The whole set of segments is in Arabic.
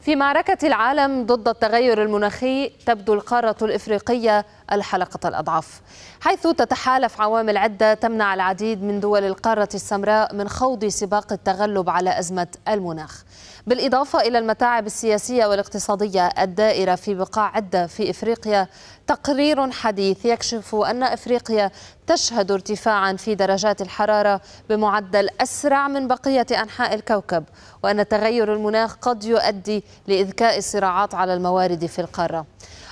في معركة العالم ضد التغير المناخي تبدو القارة الإفريقية الحلقة الأضعف حيث تتحالف عوامل عدة تمنع العديد من دول القارة السمراء من خوض سباق التغلب على أزمة المناخ بالإضافة إلى المتاعب السياسية والاقتصادية الدائرة في بقاع عدة في إفريقيا تقرير حديث يكشف أن إفريقيا تشهد ارتفاعا في درجات الحرارة بمعدل أسرع من بقية أنحاء الكوكب وأن تغير المناخ قد يؤدي لإذكاء الصراعات على الموارد في القارة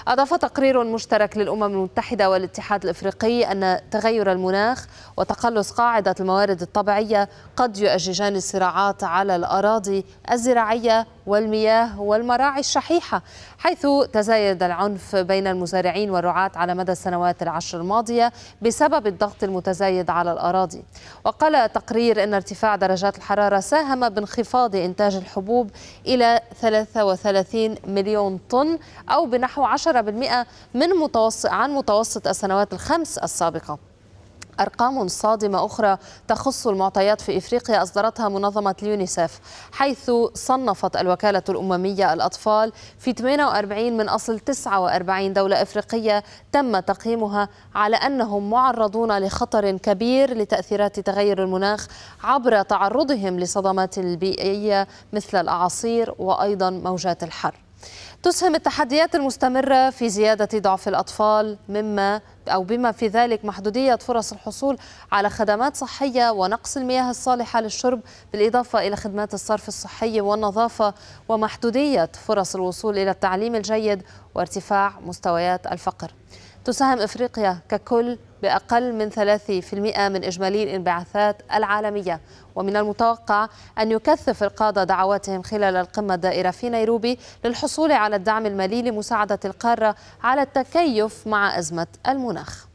أضاف تقرير مشترك للأمم المتحدة والاتحاد الإفريقي أن تغير المناخ وتقلص قاعدة الموارد الطبيعية قد يؤججان الصراعات على الأراضي الزراعية والمياه والمراعي الشحيحة حيث تزايد العنف بين المزارعين والرعاة على مدى السنوات العشر الماضية بسبب الضغط المتزايد على الأراضي وقال تقرير أن ارتفاع درجات الحرارة ساهم بانخفاض إنتاج الحبوب إلى 33 مليون طن أو بنحو 10 من متوسط عن متوسط السنوات الخمس السابقة أرقام صادمة أخرى تخص المعطيات في إفريقيا أصدرتها منظمة اليونيسف حيث صنفت الوكالة الأممية الأطفال في 48 من أصل 49 دولة إفريقية تم تقييمها على أنهم معرضون لخطر كبير لتأثيرات تغير المناخ عبر تعرضهم لصدمات البيئية مثل الأعاصير وأيضا موجات الحر تسهم التحديات المستمرة في زيادة ضعف الأطفال مما أو بما في ذلك محدودية فرص الحصول على خدمات صحية ونقص المياه الصالحة للشرب بالإضافة إلى خدمات الصرف الصحي والنظافة ومحدودية فرص الوصول إلى التعليم الجيد وارتفاع مستويات الفقر تساهم إفريقيا ككل بأقل من 3% من إجمالي الانبعاثات العالمية ومن المتوقع أن يكثف القادة دعواتهم خلال القمة الدائرة في نيروبي للحصول على الدعم المالي لمساعدة القارة على التكيف مع أزمة المناخ